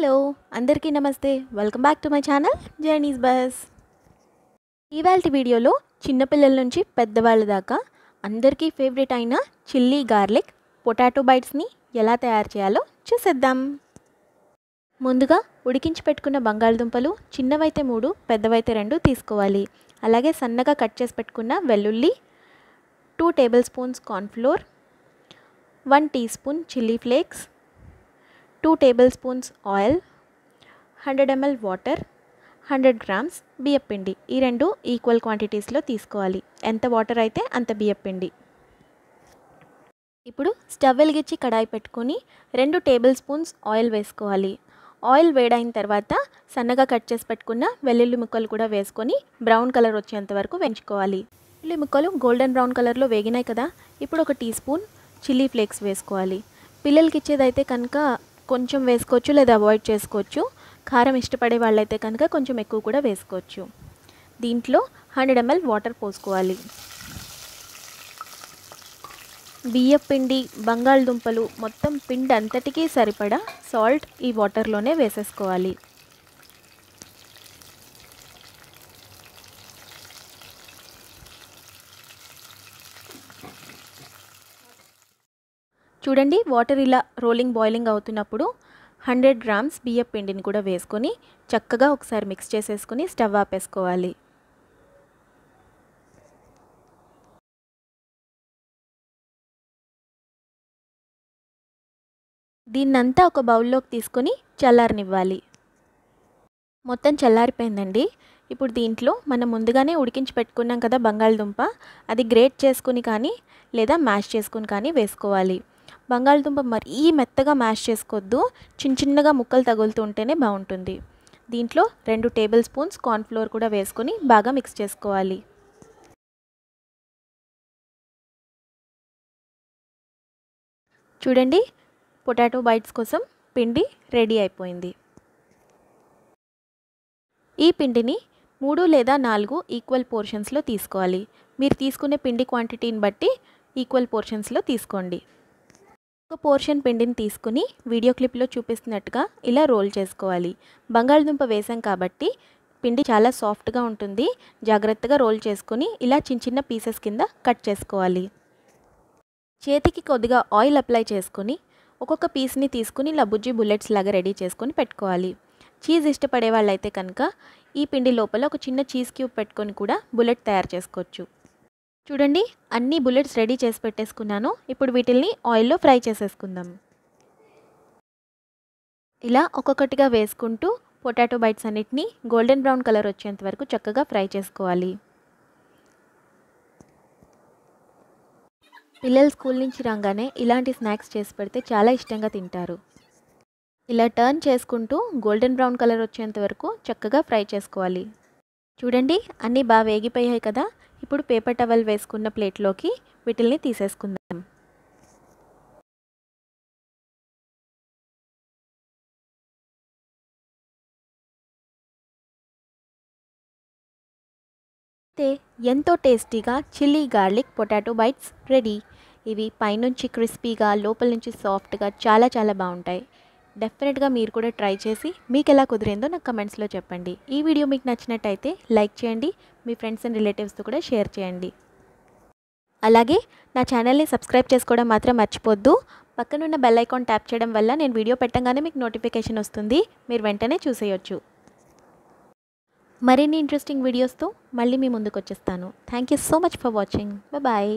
hello అందరికీ నమస్తే welcome back to my channel Journeys బస్ ఇవాళ వీడియోలో చిన్నపిల్లల నుంచి పెద్దవాళ్ళ దాకా అందరికీ ఫేవరెట్ అయిన చిల్లీ గార్లిక్ పొటాటో బైట్స్ని ఎలా తయారు చేయాలో చూసేద్దాం ముందుగా ఉడికించి పెట్టుకున్న బంగాళదుంపలు చిన్నవైతే మూడు పెద్దవైతే రెండు తీసుకోవాలి అలాగే సన్నగా కట్ చేసి పెట్టుకున్న వెల్లుల్లి two tablespoons cornflour one teaspoon chilli flakes two tablespoons oil hundred ML water hundred grams బియ్యపిండి ఈ రెండు ఈక్వల్ క్వాంటిటీస్లో తీసుకోవాలి ఎంత వాటర్ అయితే అంత బియ్యపిండి ఇప్పుడు స్టవ్ వెలిగించి కడాయి పెట్టుకొని రెండు టేబుల్ స్పూన్స్ ఆయిల్ వేసుకోవాలి ఆయిల్ వేడైన తర్వాత సన్నగా కట్ చేసి పెట్టుకున్న వెల్లుల్లి ముక్కలు కూడా వేసుకొని బ్రౌన్ కలర్ వచ్చేంత వరకు వేయించుకోవాలి వెల్లుల్లి ముక్కలు గోల్డెన్ బ్రౌన్ కలర్లో వేగినాయి కదా ఇప్పుడు ఒక టీ స్పూన్ చిల్లీ ఫ్లేక్స్ వేసుకోవాలి పిల్లలకి ఇచ్చేదైతే కనుక కొంచెం వేసుకోవచ్చు లేదా అవాయిడ్ చేసుకోవచ్చు కారం ఇష్టపడే వాళ్ళైతే కనుక కొంచెం ఎక్కువ కూడా వేసుకోవచ్చు దీంట్లో హండ్రెడ్ ఎంఎల్ వాటర్ పోసుకోవాలి బియ్యం పిండి బంగాళదుంపలు మొత్తం పిండి అంతటికీ సరిపడా సాల్ట్ ఈ వాటర్లోనే వేసేసుకోవాలి చూడండి వాటర్ ఇలా రోలింగ్ బాయిలింగ్ అవుతున్నప్పుడు హండ్రెడ్ గ్రామ్స్ బియ్యం పిండిని కూడా వేసుకొని చక్కగా ఒకసారి మిక్స్ చేసేసుకొని స్టవ్ ఆపేసుకోవాలి దీన్నంతా ఒక బౌల్లోకి తీసుకొని చల్లారనివ్వాలి మొత్తం చల్లారిపోయిందండి ఇప్పుడు దీంట్లో మనం ముందుగానే ఉడికించి పెట్టుకున్నాం కదా బంగాళదుంప అది గ్రేట్ చేసుకుని కానీ లేదా మ్యాష్ చేసుకుని కానీ వేసుకోవాలి బంగాళదుంప మరీ మెత్తగా మ్యాష్ చేసుకోవద్దు చిన్న చిన్నగా ముక్కలు తగులుతూ ఉంటేనే బాగుంటుంది దీంట్లో రెండు టేబుల్ స్పూన్స్ కార్న్ఫ్లోర్ కూడా వేసుకొని బాగా మిక్స్ చేసుకోవాలి చూడండి పొటాటో బైట్స్ కోసం పిండి రెడీ అయిపోయింది ఈ పిండిని మూడు లేదా నాలుగు ఈక్వల్ పోర్షన్స్లో తీసుకోవాలి మీరు తీసుకునే పిండి క్వాంటిటీని బట్టి ఈక్వల్ పోర్షన్స్లో తీసుకోండి ఒక పోర్షన్ పిండిని తీసుకుని వీడియో క్లిప్లో చూపిస్తున్నట్టుగా ఇలా రోల్ చేసుకోవాలి బంగాళదుంప వేసాం కాబట్టి పిండి చాలా సాఫ్ట్గా ఉంటుంది జాగ్రత్తగా రోల్ చేసుకుని ఇలా చిన్న చిన్న పీసెస్ కింద కట్ చేసుకోవాలి చేతికి కొద్దిగా ఆయిల్ అప్లై చేసుకుని ఒక్కొక్క పీస్ని తీసుకుని ఇలా బుజ్జి బుల్లెట్స్ లాగా రెడీ చేసుకొని పెట్టుకోవాలి చీజ్ ఇష్టపడే వాళ్ళైతే కనుక ఈ పిండి లోపల ఒక చిన్న చీజ్ క్యూబ్ పెట్టుకొని కూడా బుల్లెట్ తయారు చేసుకోవచ్చు చూడండి అన్ని బుల్లెట్స్ రెడీ చేసి పెట్టేసుకున్నాను ఇప్పుడు వీటిల్ని ఆయిల్లో ఫ్రై చేసేసుకుందాం ఇలా ఒక్కొక్కటిగా వేసుకుంటూ పొటాటో బైట్స్ అన్నిటిని గోల్డెన్ బ్రౌన్ కలర్ వచ్చేంత వరకు చక్కగా ఫ్రై చేసుకోవాలి పిల్లలు స్కూల్ నుంచి రాగానే ఇలాంటి స్నాక్స్ చేసి పెడితే చాలా ఇష్టంగా తింటారు ఇలా టర్న్ చేసుకుంటూ గోల్డెన్ బ్రౌన్ కలర్ వచ్చేంత వరకు చక్కగా ఫ్రై చేసుకోవాలి చూడండి అన్నీ బాగా వేగిపోయాయి కదా ఇప్పుడు పేపర్ టవల్ వేసుకున్న ప్లేట్లోకి వీటిల్ని తీసేసుకుందాం అయితే ఎంతో టేస్టీగా chilli garlic potato bites ready ఇవి పైనుంచి క్రిస్పీగా లోపల నుంచి సాఫ్ట్గా చాలా చాలా బాగుంటాయి డెఫినెట్గా మీరు కూడా ట్రై చేసి మీకు ఎలా కుదిరిందో నాకు కమెంట్స్లో చెప్పండి ఈ వీడియో మీకు నచ్చినట్టయితే లైక్ చేయండి మీ ఫ్రెండ్స్ అండ్ రిలేటివ్స్తో కూడా షేర్ చేయండి అలాగే నా ఛానల్ని సబ్స్క్రైబ్ చేసుకోవడం మాత్రం మర్చిపోద్దు పక్కనున్న బెల్ ఐకాన్ ట్యాప్ చేయడం వల్ల నేను వీడియో పెట్టంగానే మీకు నోటిఫికేషన్ వస్తుంది మీరు వెంటనే చూసేయొచ్చు మరిన్ని ఇంట్రెస్టింగ్ వీడియోస్తో మళ్ళీ మీ ముందుకు వచ్చేస్తాను thank you so much for watching bye